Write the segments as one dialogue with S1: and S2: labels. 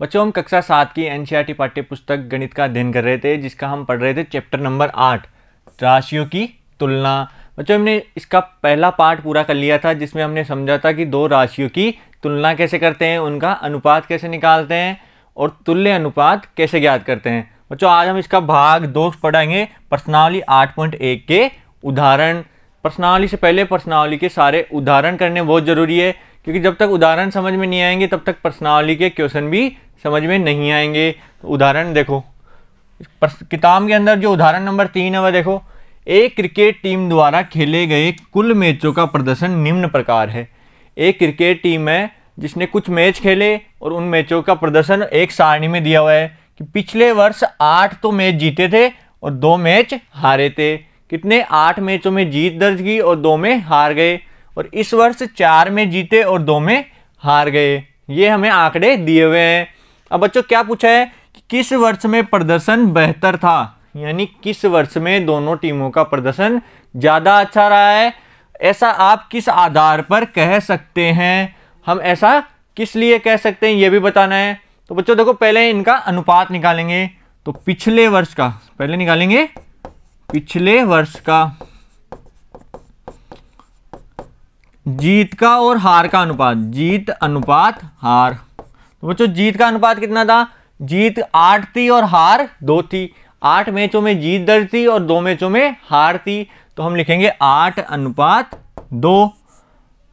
S1: बच्चों हम कक्षा सात की एन पाठ्य पुस्तक गणित का अध्ययन कर रहे थे जिसका हम पढ़ रहे थे चैप्टर नंबर आठ राशियों की तुलना बच्चों हमने इसका पहला पार्ट पूरा कर लिया था जिसमें हमने समझा था कि दो राशियों की तुलना कैसे करते हैं उनका अनुपात कैसे निकालते हैं और तुल्य अनुपात कैसे ज्ञात करते हैं बच्चों आज हम इसका भाग दो पढ़ाएंगे पर्सनावली आठ पॉइंट एक के उदाहरण पर्सनावली से पहले पर्सनावली के सारे उदाहरण करने बहुत ज़रूरी है क्योंकि जब तक उदाहरण समझ में नहीं आएंगे तब तक पर्सनावली के क्वेश्चन भी समझ में नहीं आएंगे तो उदाहरण देखो किताब के अंदर जो उदाहरण नंबर तीन है वह देखो एक क्रिकेट टीम द्वारा खेले गए कुल मैचों का प्रदर्शन निम्न प्रकार है एक क्रिकेट टीम है जिसने कुछ मैच खेले और उन मैचों का प्रदर्शन एक सारणी में दिया हुआ है कि पिछले वर्ष आठ तो मैच जीते थे और दो मैच हारे थे कितने आठ मैचों में जीत दर्ज की और दो में हार गए और इस वर्ष चार में जीते और दो में हार गए ये हमें आंकड़े दिए हुए हैं अब बच्चों क्या पूछा है कि किस वर्ष में प्रदर्शन बेहतर था यानी किस वर्ष में दोनों टीमों का प्रदर्शन ज़्यादा अच्छा रहा है ऐसा आप किस आधार पर कह सकते हैं हम ऐसा किस लिए कह सकते हैं ये भी बताना है तो बच्चों देखो पहले इनका अनुपात निकालेंगे तो पिछले वर्ष का पहले निकालेंगे पिछले वर्ष का जीत का और हार का अनुपात जीत अनुपात हार तो बच्चों जीत का अनुपात कितना था जीत आठ थी और हार दो थी आठ मैचों में जीत दर्ज थी और दो मैचों में हार थी तो हम लिखेंगे आठ अनुपात दो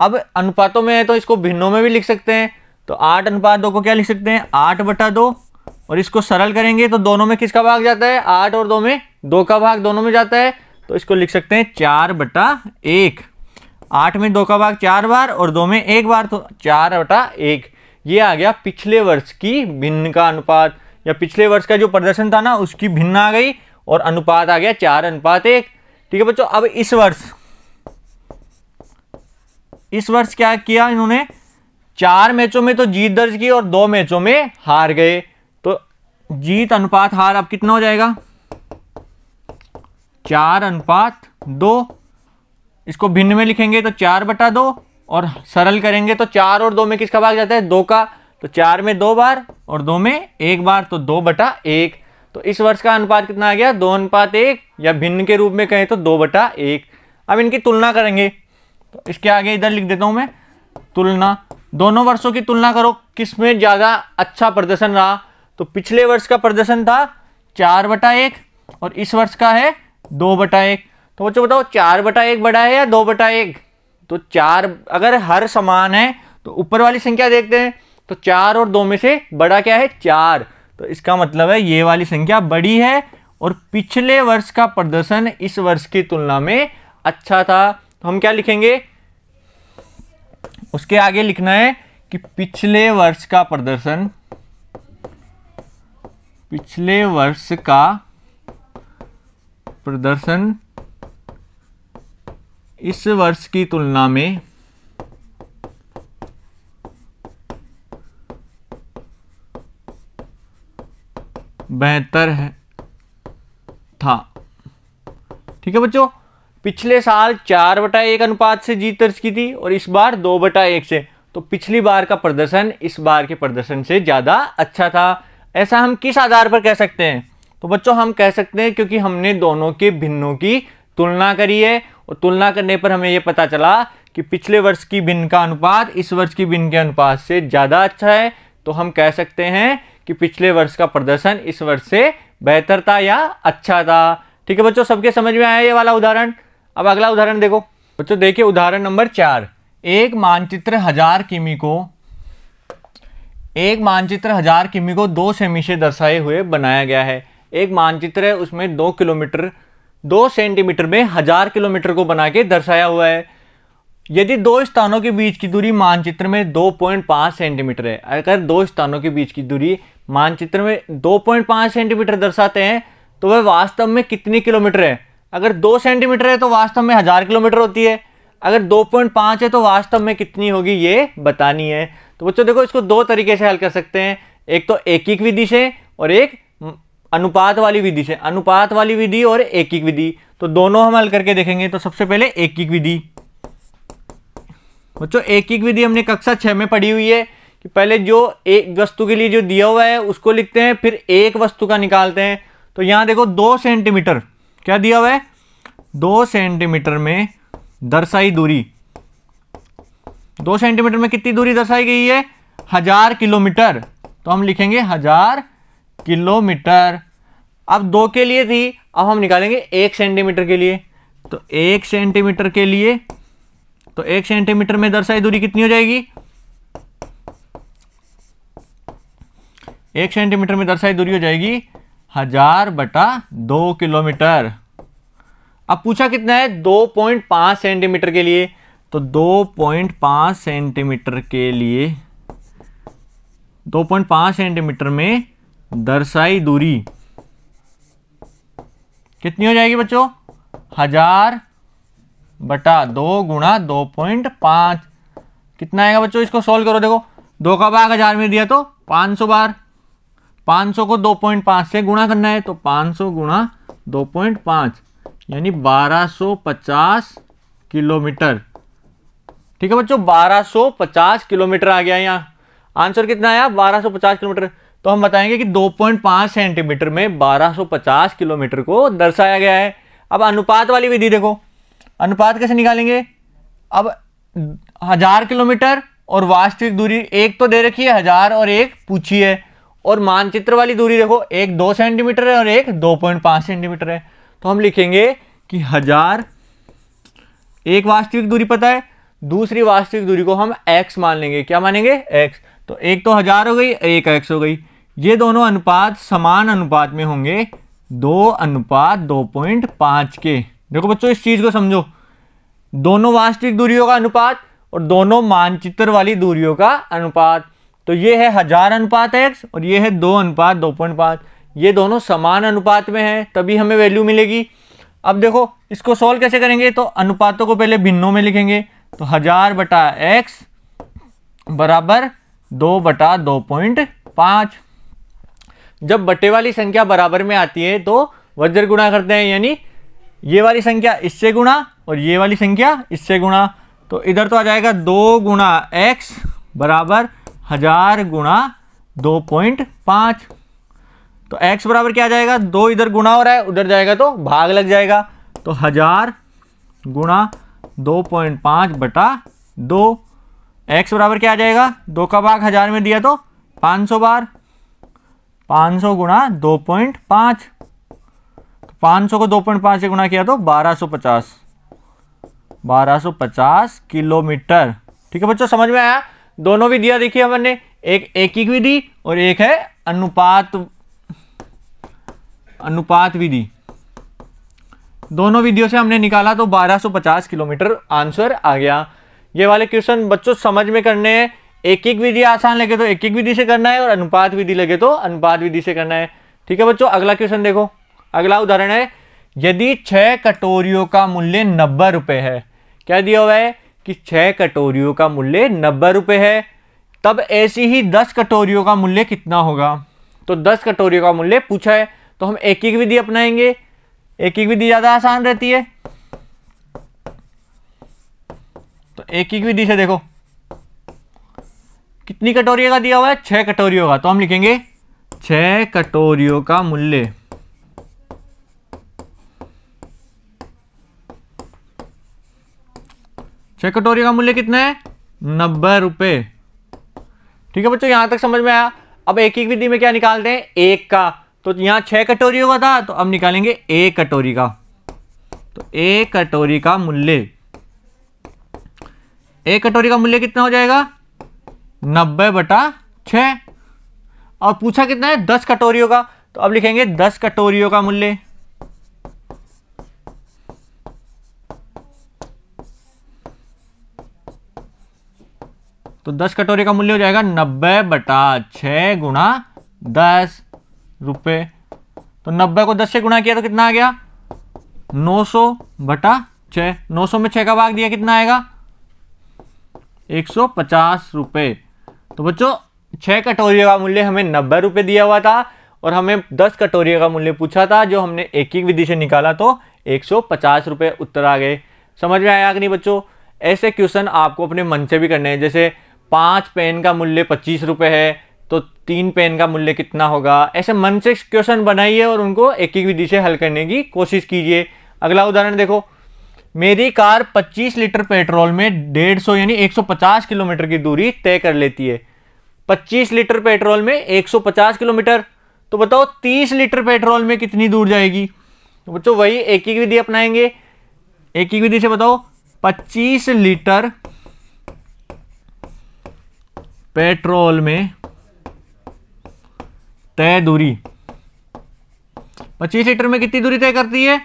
S1: अब अनुपातों में है तो इसको भिन्नों में भी लिख सकते हैं तो आठ अनुपात दो को क्या लिख सकते हैं आठ बटा दो और इसको सरल करेंगे तो दोनों में किसका भाग जाता है आठ और दो में दो का भाग दोनों में जाता है तो इसको लिख सकते हैं चार बटा एक आठ में दो का भाग चार बार और दो में एक बार तो चार बटा एक ये आ गया पिछले वर्ष की भिन्न का अनुपात या पिछले वर्ष का जो प्रदर्शन था ना उसकी भिन्न आ गई और अनुपात आ गया चार अनुपात एक ठीक है बच्चों अब इस वर्ष इस वर्ष क्या किया इन्होंने चार मैचों में तो जीत दर्ज की और दो मैचों में हार गए तो जीत अनुपात हार अब कितना हो जाएगा चार अनुपात दो इसको भिन्न में लिखेंगे तो चार बटा दो और सरल करेंगे तो चार और दो में किसका भाग जाता है दो का तो चार में दो बार और दो में एक बार तो दो बटा एक तो इस वर्ष का अनुपात कितना आ गया दो अनुपात एक या भिन्न के रूप में कहें तो दो बटा एक अब इनकी तुलना करेंगे तो इसके आगे इधर लिख देता हूँ मैं तुलना दोनों वर्षों की तुलना करो किस में ज़्यादा अच्छा प्रदर्शन रहा तो पिछले वर्ष का प्रदर्शन था चार बटा एक और इस वर्ष का है दो बटा एक तो बच्चों बताओ चार बटा एक बड़ा है या दो बटा एक तो चार अगर हर समान है तो ऊपर वाली संख्या देखते हैं तो चार और दो में से बड़ा क्या है चार तो इसका मतलब है ये वाली संख्या बड़ी है और पिछले वर्ष का प्रदर्शन इस वर्ष की तुलना में अच्छा था तो हम क्या लिखेंगे उसके आगे लिखना है कि पिछले वर्ष का प्रदर्शन पिछले वर्ष का प्रदर्शन इस वर्ष की तुलना में बेहतर है था ठीक है बच्चों पिछले साल चार बटा एक अनुपात से जीत दर्ज की थी और इस बार दो बटा एक से तो पिछली बार का प्रदर्शन इस बार के प्रदर्शन से ज़्यादा अच्छा था ऐसा हम किस आधार पर कह सकते हैं तो बच्चों हम कह सकते हैं क्योंकि हमने दोनों के भिन्नों की तुलना करी है और तुलना करने पर हमें यह पता चला कि पिछले वर्ष की बिन का अनुपात इस वर्ष की बिन के अनुपात से ज़्यादा अच्छा है तो हम कह सकते हैं कि पिछले वर्ष का प्रदर्शन इस वर्ष से बेहतर था या अच्छा था ठीक है बच्चों सबके समझ में आया ये वाला उदाहरण अब अगला उदाहरण देखो बच्चों देखिए उदाहरण नंबर चार एक मानचित्र हजार किमी को एक मानचित्र हजार किमी को दो सेमी से दर्शाए हुए बनाया गया है एक मानचित्र है उसमें दो किलोमीटर दो सेंटीमीटर में हजार किलोमीटर को बना के दर्शाया हुआ है यदि दो स्थानों के बीच की दूरी मानचित्र में 2.5 सेंटीमीटर है अगर दो स्थानों के बीच की दूरी मानचित्र में 2.5 सेंटीमीटर दर्शाते हैं तो वह वास्तव में कितनी किलोमीटर है अगर दो सेंटीमीटर है तो वास्तव में हज़ार किलोमीटर होती है अगर 2.5 है तो वास्तव में कितनी होगी ये बतानी है तो बच्चों देखो इसको दो तरीके से हल कर सकते हैं एक तो एक विधि से और एक अनुपात वाली विधि से अनुपात वाली विधि और एकिक विधि तो दोनों हम हल करके देखेंगे तो सबसे पहले एकिक विधि बच्चों एकिक विधि हमने कक्षा छह में पढ़ी हुई है कि पहले जो एक वस्तु के लिए जो दिया हुआ है उसको लिखते हैं फिर एक वस्तु का निकालते हैं तो यहां देखो दो सेंटीमीटर क्या दिया हुआ है दो सेंटीमीटर में दर्शाई दूरी दो सेंटीमीटर में कितनी दूरी दर्शाई गई है हजार किलोमीटर तो हम लिखेंगे हजार किलोमीटर अब दो के लिए थी अब हम निकालेंगे एक सेंटीमीटर के लिए तो एक सेंटीमीटर के लिए तो एक सेंटीमीटर में दर्शाई दूरी कितनी हो जाएगी एक सेंटीमीटर में दर्शाई दूरी हो जाएगी हजार बटा दो किलोमीटर अब पूछा कितना है दो पॉइंट पांच सेंटीमीटर के लिए तो दो पॉइंट पांच सेंटीमीटर के लिए दो पॉइंट पांच सेंटीमीटर में दर्शाई दूरी कितनी हो जाएगी बच्चों हजार बटा दो गुणा दो पॉइंट पाँच कितना आएगा बच्चों इसको सॉल्व करो देखो दो का भाग हजार में दिया तो पाँच सौ बार पाँच सौ को दो पॉइंट पाँच से गुणा करना है तो पाँच सौ गुणा दो पॉइंट पाँच यानी बारह सौ पचास किलोमीटर ठीक है बच्चों बारह सौ पचास किलोमीटर आ गया यहाँ आंसर कितना आया बारह सौ पचास किलोमीटर तो हम बताएंगे कि 2.5 सेंटीमीटर में 1250 किलोमीटर को दर्शाया गया है अब अनुपात वाली विधि देखो अनुपात कैसे निकालेंगे अब हजार किलोमीटर और वास्तविक दूरी एक तो दे रखी है हजार और एक पूछी है और मानचित्र वाली दूरी देखो एक दो सेंटीमीटर है और एक दो पॉइंट पांच सेंटीमीटर है तो हम लिखेंगे कि हजार एक वास्तविक दूरी पता है दूसरी वास्तविक दूरी को हम एक्स मान लेंगे क्या मानेंगे एक्स तो एक तो हजार हो गई एक एक्स हो गई ये दोनों अनुपात समान अनुपात में होंगे दो अनुपात दो पॉइंट पाँच के देखो बच्चों इस चीज़ को समझो दोनों वास्तविक दूरियों का अनुपात और दोनों मानचित्र वाली दूरियों का अनुपात तो ये है हजार अनुपात एक्स और ये है दो अनुपात दो पॉइंट पाँच ये दोनों समान अनुपात में है तभी हमें वैल्यू मिलेगी अब देखो इसको सॉल्व कैसे करेंगे तो अनुपातों को पहले भिन्नों में लिखेंगे तो हजार बटा एक्स बराबर दो बटा दो पॉइंट पाँच जब बटे वाली संख्या बराबर में आती है तो वज्र गुणा करते हैं यानी ये वाली संख्या इससे गुणा और ये वाली संख्या इससे गुणा तो इधर तो आ जाएगा दो गुणा एक्स बराबर हजार गुणा दो पॉइंट पाँच तो x बराबर क्या आ जाएगा दो इधर गुणा हो रहा है उधर जाएगा तो भाग लग जाएगा तो हजार गुणा दो पॉइंट पाँच बटा दो एक्स बराबर क्या आ जाएगा दो का भाग हजार में दिया तो पाँच सौ बार पांच सौ गुणा दो पॉइंट पाँच तो पाँच सौ को दो पॉइंट पांच से गुणा किया तो बारह सौ पचास बारह सौ पचास किलोमीटर ठीक है बच्चों समझ में आया दोनों भी दिया देखिए हमने एक ही विधि और एक है अनुपात अनुपात विधि दोनों विधियों से हमने निकाला तो 1250 किलोमीटर आंसर आ गया ये वाले क्वेश्चन बच्चों समझ में करने हैं एक एक विधि आसान लगे तो एक एक विधि से करना है और अनुपात विधि लगे तो अनुपात विधि से करना है ठीक है बच्चों अगला क्वेश्चन देखो अगला उदाहरण है यदि छह कटोरियों का मूल्य नब्बे रुपए है क्या दिया हुआ है कि छह कटोरियों का मूल्य नब्बे रुपये है तब ऐसी ही दस कटोरियों का मूल्य कितना होगा तो दस कटोरियों का मूल्य पूछा है तो हम एक एक विधि अपनाएंगे एक एक विधि ज़्यादा आसान रहती है तो एक एक विधि से देखो कितनी कटोरियों का दिया हुआ है छः कटोरियों का तो हम लिखेंगे छह कटोरियों का मूल्य छः कटोरियों का मूल्य कितना है नब्बे रुपये ठीक है बच्चों यहाँ तक समझ में आया अब एक एक विधि में क्या निकालते हैं एक का तो यहाँ छः कटोरियों का था तो अब निकालेंगे एक कटोरी का तो एक कटोरी का मूल्य एक कटोरी का मूल्य कितना हो जाएगा नब्बे बटा छ और पूछा कितना है दस कटोरियों का तो अब लिखेंगे दस कटोरियों का मूल्य तो दस कटोरी का मूल्य हो जाएगा नब्बे बटा छ गुणा दस रुपये तो नब्बे को दस से गुणा किया तो कितना आ गया नौ सौ बटा छ नौ सौ में छ का भाग दिया कितना आएगा एक सौ पचास रुपये तो बच्चों छः कटोरियों का मूल्य हमें नब्बे रुपये दिया हुआ था और हमें दस कटोरियों का मूल्य पूछा था जो हमने एक एक विधि से निकाला तो एक सौ पचास रुपये उत्तर आ गए समझ में आया कि नहीं बच्चों ऐसे क्वेश्चन आपको अपने मन से भी करने हैं जैसे पाँच पेन का मूल्य पच्चीस रुपये है तो तीन पेन का मूल्य कितना होगा ऐसे मन से क्वेश्चन बनाइए और उनको एक एक विधि से हल करने की कोशिश कीजिए अगला उदाहरण देखो मेरी कार 25 लीटर पेट्रोल में 150 यानी 150 किलोमीटर की दूरी तय कर लेती है 25 लीटर पेट्रोल में 150 किलोमीटर तो बताओ 30 लीटर पेट्रोल में कितनी दूर जाएगी तो बच्चों वही एक एक विधि अपनाएंगे एक एक विधि से बताओ 25 लीटर पेट्रोल में तय दूरी 25 लीटर में कितनी दूरी तय करती है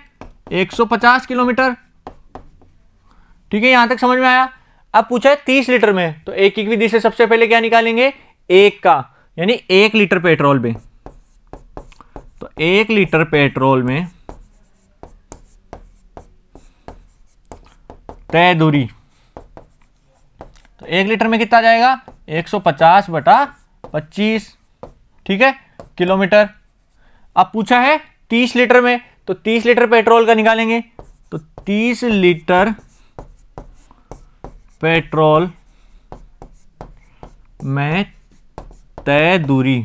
S1: 150 किलोमीटर ठीक है यहां तक समझ में आया अब पूछा है तीस लीटर में तो एक एक विधि से सबसे पहले क्या निकालेंगे एक का यानी एक लीटर पेट्रोल में तो एक लीटर पेट्रोल में तय दूरी तो एक लीटर में कितना जाएगा 150 बटा 25 ठीक है किलोमीटर अब पूछा है 30 लीटर में तो 30 लीटर पेट्रोल का निकालेंगे तो 30 लीटर पेट्रोल में तय दूरी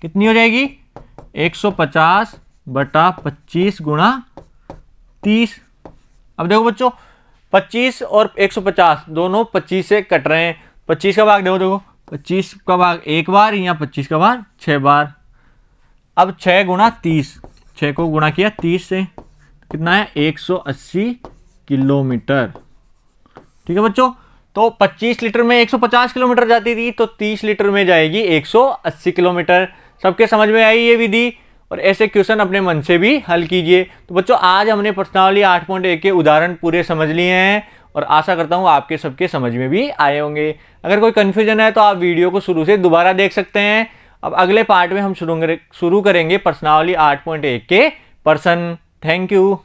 S1: कितनी हो जाएगी 150 बटा 25 गुणा तीस अब देखो बच्चों 25 और 150 दोनों 25 से कट रहे हैं 25 का भाग देखो देखो 25 का भाग एक बार या 25 का भाग छः बार अब छः गुणा तीस छः को गुणा किया तीस से कितना है 180 किलोमीटर ठीक है बच्चों तो 25 लीटर में 150 किलोमीटर जाती थी तो 30 लीटर में जाएगी 180 किलोमीटर सबके समझ में आई ये विधि और ऐसे क्वेश्चन अपने मन से भी हल कीजिए तो बच्चों आज हमने प्रश्नावली आठ पॉइंट एक के उदाहरण पूरे समझ लिए हैं और आशा करता हूँ आपके सबके समझ में भी आए होंगे अगर कोई कन्फ्यूजन है तो आप वीडियो को शुरू से दोबारा देख सकते हैं अब अगले पार्ट में हम शुरू शुरू करेंगे प्रश्नावली आठ पॉइंट एक के पर्सन थैंक यू